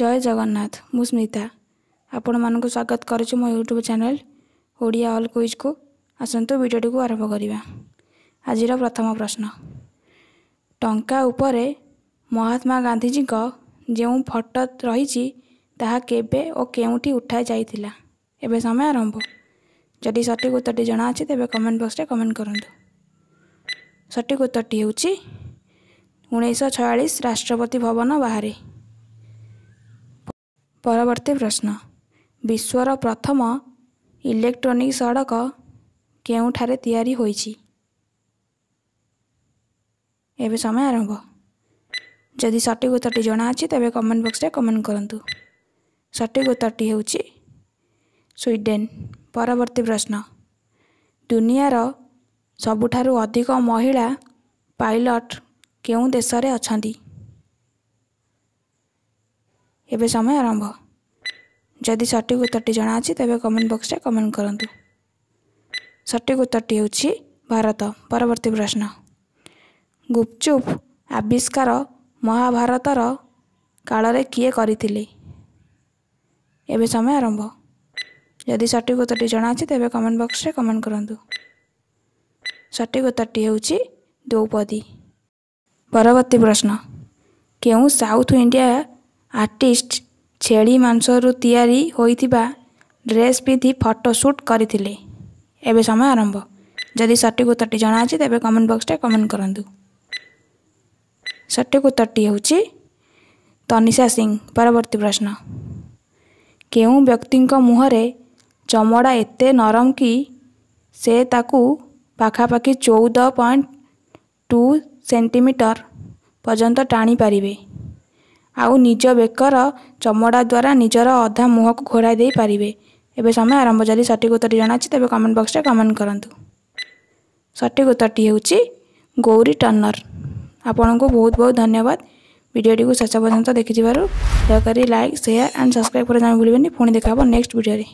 ଜୟ ଜଗନ୍ନାଥ ମୁଁ ସ୍ମିତା ଆପଣମାନଙ୍କୁ ସ୍ୱାଗତ କରୁଛି ମୋ ୟୁଟ୍ୟୁବ୍ ଚ୍ୟାନେଲ୍ ଓଡ଼ିଆ ଅଲ୍ କୁଇଜ୍କୁ ଆସନ୍ତୁ ଭିଡ଼ିଓଟିକୁ ଆରମ୍ଭ କରିବା ଆଜିର ପ୍ରଥମ ପ୍ରଶ୍ନ ଟଙ୍କା ଉପରେ ମହାତ୍ମା ଗାନ୍ଧୀଜୀଙ୍କ ଯେଉଁ ଫଟୋ ରହିଛି ତାହା କେବେ ଓ କେଉଁଠି ଉଠାଯାଇଥିଲା ଏବେ ସମୟ ଆରମ୍ଭ ଯଦି ସଠିକ୍ ଉତ୍ତରଟି ଜଣା ଅଛି ତେବେ କମେଣ୍ଟ ବକ୍ସରେ କମେଣ୍ଟ କରନ୍ତୁ ସଠିକ୍ ଉତ୍ତରଟି ହେଉଛି ଉଣେଇଶହ ଛୟାଳିଶ ରାଷ୍ଟ୍ରପତି ଭବନ ବାହାରେ ପରବର୍ତ୍ତୀ ପ୍ରଶ୍ନ ବିଶ୍ୱର ପ୍ରଥମ ଇଲେକ୍ଟ୍ରୋନିକ୍ ସଡ଼କ କେଉଁଠାରେ ତିଆରି ହୋଇଛି ଏବେ ସମୟ ଆରମ୍ଭ ଯଦି ସଠିକ୍ ଉତ୍ତରଟି ଜଣାଅଛି ତେବେ କମେଣ୍ଟ ବକ୍ସରେ କମେଣ୍ଟ କରନ୍ତୁ ସଠିକ୍ ଉତ୍ତରଟି ହେଉଛି ସ୍ୱିଡ଼େନ୍ ପରବର୍ତ୍ତୀ ପ୍ରଶ୍ନ ଦୁନିଆର ସବୁଠାରୁ ଅଧିକ ମହିଳା ପାଇଲଟ କେଉଁ ଦେଶରେ ଅଛନ୍ତି एवं समय आरंभ जदि उत्तर टी जना तेज कमेंट बक्स में कमेंट करूँ सठिक उत्तरटी हूँ भारत परवर्त प्रश्न गुपचुप आविष्कार महाभारतर काल में किए करय आरंभ जदि सठिक उत्तरटी जना तेज कमेंट बक्स में कमेंट करूँ सठिक उत्तरटी हूँ द्रौपदी परवर्त प्रश्न क्यों साउथ इंडिया ଆର୍ଟିଷ୍ଟ ଛେଳି ମାଂସରୁ ତିଆରି ହୋଇଥିବା ଡ୍ରେସ୍ ପିନ୍ଧି ଫଟୋ ସୁଟ୍ କରିଥିଲେ ଏବେ ସମୟ ଆରମ୍ଭ ଯଦି ସଠିକ ଉତ୍ତରଟି ଜଣାଅଛି ତେବେ କମେଣ୍ଟ ବକ୍ସରେ କମେଣ୍ଟ କରନ୍ତୁ ସଠିକ ଉତ୍ତରଟି ହେଉଛି ତନିଷା ସିଂ ପରବର୍ତ୍ତୀ ପ୍ରଶ୍ନ କେଉଁ ବ୍ୟକ୍ତିଙ୍କ ମୁହଁରେ ଚମଡ଼ା ଏତେ ନରମ କି ସେ ତାକୁ ପାଖାପାଖି ଚଉଦ ପଏଣ୍ଟ ଟୁ ସେଣ୍ଟିମିଟର ପର୍ଯ୍ୟନ୍ତ ଟାଣିପାରିବେ ଆଉ ନିଜ ବେକର ଚମଡ଼ା ଦ୍ୱାରା ନିଜର ଅଧା ମୁହଁକୁ ଘୋଡ଼ାଇ ଦେଇପାରିବେ ଏବେ ସମୟ ଆରମ୍ଭ ଯଦି ସଠିକ୍ ଉତ୍ତରଟି ଜଣାଅଛି ତେବେ କମେଣ୍ଟ ବକ୍ସରେ କମେଣ୍ଟ କରନ୍ତୁ ସଠିକ୍ ଉତ୍ତରଟି ହେଉଛି ଗୌରୀ ଟର୍ଣ୍ଣର ଆପଣଙ୍କୁ ବହୁତ ବହୁତ ଧନ୍ୟବାଦ ଭିଡ଼ିଓଟିକୁ ଶେଷ ପର୍ଯ୍ୟନ୍ତ ଦେଖିଥିବାରୁ ଦୟାକରି ଲାଇକ୍ ସେୟାର ଆଣ୍ଡ ସବସ୍କ୍ରାଇବ୍ କରିବା ଜାଣି ଭୁଲିବେନି ପୁଣି ଦେଖା ହେବ ନେକ୍ସଟ ଭିଡ଼ିଓରେ